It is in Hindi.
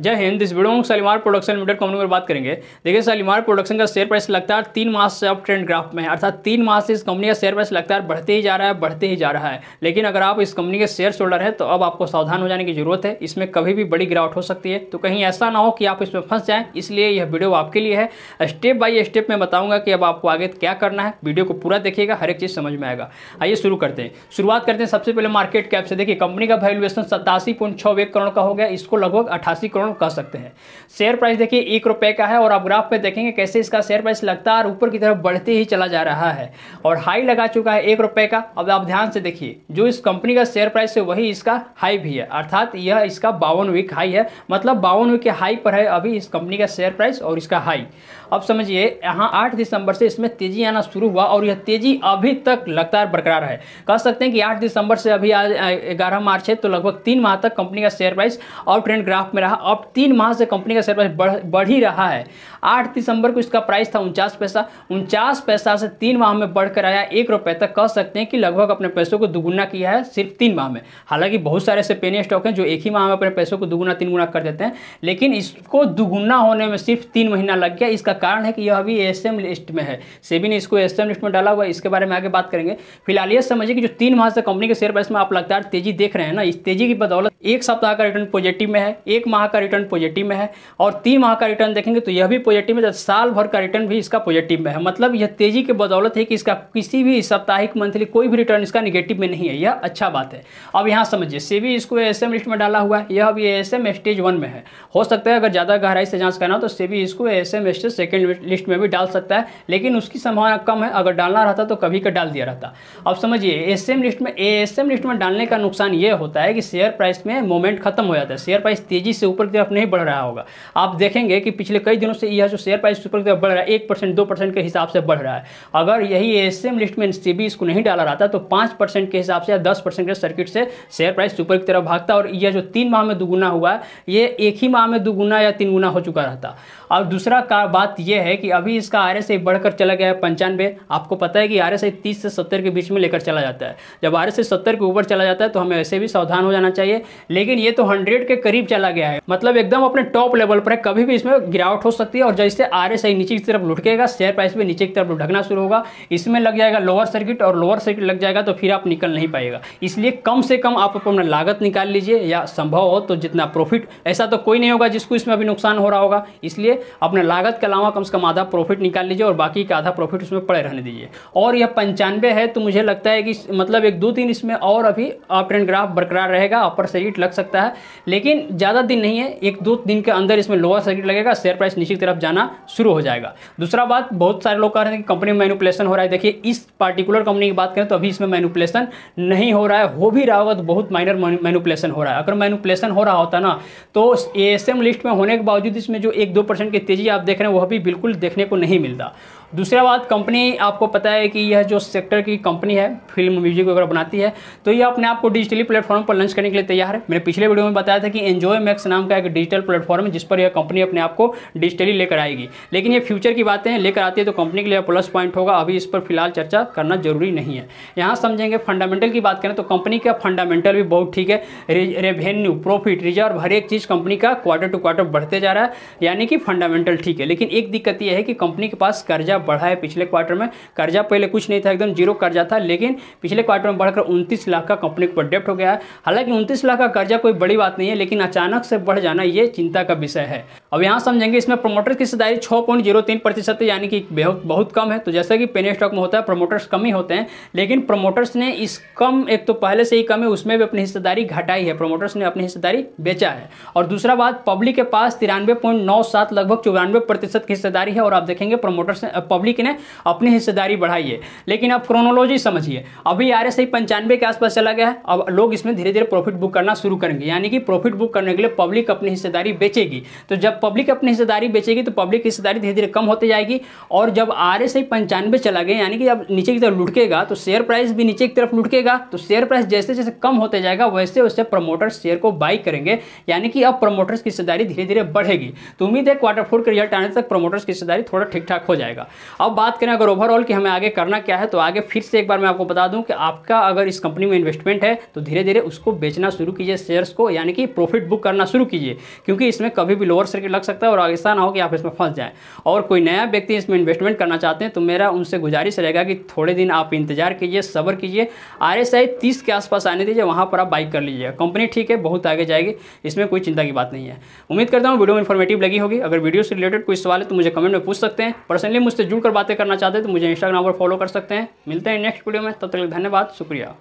जय हिंद इस वीडियो में सलीमार प्रोडक्शन लिमिटेड कंपनी पर बात करेंगे देखिए सलीमार प्रोडक्शन का शेयर प्राइस लगातार तीन मास से अप ट्रेंड ग्राफ में है अर्थात तीन मास से इस कंपनी का शेयर प्राइस लगातार बढ़ते ही जा रहा है बढ़ते ही जा रहा है लेकिन अगर आप इस कंपनी के शेयर होल्डर हैं तो अब आपको सावधान हो जाने की जरूरत है इसमें कभी भी बड़ी गिरावट हो सकती है तो कहीं ऐसा ना हो कि आप इसमें फंस जाएँ इसलिए यह वीडियो आपके लिए है स्टेप बाई स्टेप मैं बताऊँगा कि अब आपको आगे क्या करना है वीडियो को पूरा देखिएगा हर एक चीज़ समझ में आएगा आइए शुरू करते हैं शुरुआत करते हैं सबसे पहले मार्केट कैप से देखिए कंपनी का वैल्यूएशन सतासी करोड़ का हो गया इसको लगभग अठासी करोड़ रेस्टोरेंट कह सकते हैं शेयर प्राइस देखिए एक रुपए का है और आप ग्राफ पे देखेंगे कैसे इसका शेयर प्राइस लगातार ऊपर की तरफ बढ़ते ही चला जा रहा है और हाई लगा चुका है एक रुपए का अब आप ध्यान से देखिए जो इस कंपनी का शेयर प्राइस है वही इसका हाई भी है अर्थात यह इसका बावन वीक हाई है मतलब बावन वीक के हाई पर है अभी इस कंपनी का शेयर प्राइस और इसका हाई अब समझिए यहाँ आठ दिसंबर से इसमें तेजी आना शुरू हुआ और यह तेजी अभी तक लगातार बरकरार है कह सकते हैं कि आठ दिसंबर से अभी आज ग्यारह मार्च है तो लगभग तीन माह तक कंपनी का शेयर प्राइस और ट्रेंड ग्राफ में रहा अब तीन माह से कंपनी का शेयर प्राइस बढ़ बढ़ ही रहा है आठ दिसंबर को इसका प्राइस था उनचास पैसा उनचास पैसा से तीन माह में बढ़कर आया एक रुपये तक कह सकते हैं कि लगभग अपने पैसों को दुगुना किया है सिर्फ तीन माह में हालांकि बहुत सारे ऐसे पेनी स्टॉक हैं जो एक ही माह में अपने पैसों को दुगुना तीन गुना कर देते हैं लेकिन इसको दुगुना होने में सिर्फ तीन महीना लग गया इसका कारण है कि यह अभी एस लिस्ट में है सेबी ने इसको एस लिस्ट में डाला हुआ इसके बारे में आगे बात करेंगे फिलहाल यह समझिए कि जो तीन माह से कंपनी के शेयर प्राइस में आप लगातार तेजी देख रहे हैं ना इस तेजी की बदौलत एक सप्ताह का रिटर्न पॉजिटिव में है एक माह का रिटर्न पॉजिटिव में है और तीन माह का रिटर्न देखेंगे तो यह भी पॉजिटिव में साल भर का रिटर्न भी इसका पॉजिटिव में है मतलब यह तेजी के बदौलत है कि इसका किसी भी साप्ताहिक मंथली कोई भी रिटर्न इसका निगेटिव में नहीं है यह अच्छा बात है अब यहाँ समझिए सेबी इसको एस लिस्ट में डाला हुआ है यह अभी एस स्टेज वन में है हो सकता है अगर ज़्यादा गहराई से जाँच करना हो तो सेबी इसको S M stage second list में भी डाल सकता है लेकिन उसकी संभावना कम है अगर डालना रहता तो कभी का डाल दिया रहता अब समझिए एस लिस्ट में ए लिस्ट में डालने का नुकसान यह होता है कि शेयर प्राइस में मोमेंट खत्म हो जाता है शेयर प्राइस तेजी से ऊपर की तरफ नहीं बढ़ रहा होगा आप देखेंगे कि पिछले कई दिनों से यह जो शेयर प्राइस सुपर की तरफ बढ़ रहा है एक परसेंट दो परसेंट के हिसाब से बढ़ रहा है अगर यही एसएम लिस्ट में सीबी इसको नहीं डाला रहता तो पांच परसेंट के हिसाब से या दस परसेंट के सर्किट से शेयर प्राइस सुपर की तरफ भागता और यह जो तीन माह में दुगुना हुआ है ये एक ही माह में दुगुना या तीन गुना हो चुका रहता और दूसरा का बात यह है कि अभी इसका आर एस बढ़कर चला गया है पंचानवे आपको पता है कि आर एस तीस से सत्तर के बीच में लेकर चला जाता है जब आर एस सत्तर के ऊपर चला जाता है तो हमें ऐसे भी सावधान हो जाना चाहिए लेकिन ये तो हंड्रेड के करीब चला गया है मतलब मतलब एकदम अपने टॉप लेवल पर है कभी भी इसमें गिरावट हो सकती है और जैसे आर एस आई नीचे की तरफ लुटकेगा शेयर प्राइस भी नीचे की तरफ लुढ़कना शुरू होगा इसमें लग जाएगा लोअर सर्किट और लोअर सर्किट लग जाएगा तो फिर आप निकल नहीं पाएगा इसलिए कम से कम आप अपना लागत निकाल लीजिए या संभव हो तो जितना प्रॉफिट ऐसा तो कोई नहीं होगा जिसको इसमें अभी नुकसान हो रहा होगा इसलिए अपने लागत के अलावा कम से कम आधा प्रॉफिट निकाल लीजिए और बाकी का आधा प्रॉफिट उसमें पड़े रहने दीजिए और यह पंचानवे है तो मुझे लगता है कि मतलब एक दो तीन इसमें और अभी अप ट्रेंड ग्राफ बरकरार रहेगा अपर सर्किट लग सकता है लेकिन ज़्यादा दिन नहीं है एक दो दिन के अंदर इसमें लोअर सर्किट लगेगा शेयर प्राइस नीचे की तरफ जाना शुरू हो जाएगा दूसरा बात बहुत सारे लोग कह रहे हैं कि कंपनी में मैनुपुलेशन हो रहा है देखिए इस पार्टिकुलर कंपनी की बात करें तो अभी इसमें मैनुपुलेशन नहीं हो रहा है हो भी रहा तो बहुत माइनर मैनुपुलेशन हो रहा है अगर मैनुपुलेशन हो रहा होता ना तो ए लिस्ट में होने के बावजूद इसमें जो एक दो की तेजी आप देख रहे हैं वह भी बिल्कुल देखने को नहीं मिलता दूसरा बात कंपनी आपको पता है कि यह जो सेक्टर की कंपनी है फिल्म म्यूजिक वगैरह बनाती है तो यह अपने आप को डिजिटली प्लेटफॉर्म पर लॉन्च करने के लिए तैयार है मैंने पिछले वीडियो में बताया था कि एन्जॉय मैक्स नाम का एक डिजिटल प्लेटफॉर्म है जिस पर यह कंपनी अपने आप को डिजिटली लेकर आएगी लेकिन ये फ्यूचर की बातें लेकर आती है तो कंपनी के लिए प्लस पॉइंट होगा अभी इस पर फिलहाल चर्चा करना जरूरी नहीं है यहाँ समझेंगे फंडामेंटल की बात करें तो कंपनी का फंडामेंटल भी बहुत ठीक है रेवेन्यू प्रॉफिट रिजर्व हर एक चीज़ कंपनी का क्वार्टर टू क्वार्टर बढ़ते जा रहा है यानी कि फंडामेंटल ठीक है लेकिन एक दिक्कत यह है कि कंपनी के पास कर्जा बढ़ा है पिछले क्वार्टर में कर्जा पहले कुछ नहीं था एकदम जीरो कर्जा था लेकिन पिछले क्वार्टर में बढ़कर उनतीस लाख का कंपनी को डेप्ट हो गया है हालांकि उनतीस लाख का कर्जा कोई बड़ी बात नहीं है लेकिन अचानक से बढ़ जाना ये चिंता का विषय है अब यहाँ समझेंगे इसमें प्रोमोटर्स की हिस्सेदारी छः पॉइंट जीरो तीन प्रतिशत है यानी कि बहुत बहुत कम है तो जैसा कि पेनी स्टॉक में होता है प्रोमोटर्स कम ही होते हैं लेकिन प्रोमोटर्स ने इस कम एक तो पहले से ही कम है उसमें भी अपनी हिस्सेदारी घटाई है प्रोमोटर्स ने अपनी हिस्सेदारी बेचा है और दूसरा बात पब्लिक के पास तिरानवे पॉइंट नौ सात लगभग चौरानवे प्रतिशत की हिस्सेदारी है और आप देखेंगे प्रोमोटर्स ने पब्लिक ने अपनी हिस्सेदारी बढ़ाई है लेकिन आप क्रोनोलॉजी समझिए अभी आर एस पंचानवे के आसपास चला गया है अब लोग इसमें धीरे धीरे प्रॉफिट बुक करना शुरू करेंगे यानी कि प्रॉफिट बुक करने के लिए पब्लिक अपनी हिस्सेदारी बेचेगी तो जब पब्लिक अपनी हिस्सेदारी बेचेगी तो पब्लिक की हिस्सेदारी धीरे धीरे कम होती जाएगी और जब आर एस आई पंचानवे चला गया यानी कि जब नीचे की तरफ लुटकेगा तो शेयर प्राइस भी नीचे की तरफ लुटकेगा तो शेयर प्राइस जैसे जैसे कम होते जाएगा वैसे वैसे प्रमोटर्स शेयर को बाई करेंगे यानी कि अब प्रमोटर्स की हिस्सेदारी धीरे धीरे बढ़ेगी तो उम्मीद है क्वार्टर फोर के रिजल्ट आने तक प्रमोटर्स की हिस्सेदारी थोड़ा ठीक ठाक हो जाएगा अब बात करें अगर ओवरऑल कि हमें आगे करना क्या है तो आगे फिर से एक बार मैं आपको बता दूं कि आपका अगर इस कंपनी में इन्वेस्टमेंट है तो धीरे धीरे उसको बेचना शुरू कीजिए शेयर्स को यानी कि प्रॉफिट बुक करना शुरू कीजिए क्योंकि इसमें कभी भी लोअर सर्किट लग सकता है और ऐसा ना हो कि आप इसमें फंस जाएँ और कोई नया व्यक्ति इसमें इन्वेस्टमेंट करना चाहते हैं तो मेरा उनसे गुजारिश रहेगा कि थोड़े दिन आप इंतजार कीजिए सब्र कीजिए आर एस के आसपास आने दीजिए वहाँ पर आप बाइक कर लीजिए कंपनी ठीक है बहुत आगे जाएगी इसमें कोई चिंता की बात नहीं है उम्मीद करता हूँ वीडियो इन्फॉर्मेटिव लगी होगी अगर वीडियो से रिलेटेड कोई सवाल है तो मुझे कमेंट में पूछ सकते हैं पर्सनली मुझसे जुड़कर बातें करना चाहते हैं तो मुझे इंस्टाग्राम पर फॉलो कर सकते हैं मिलते हैं नेक्स्ट वीडियो में तब तक धन्यवाद शुक्रिया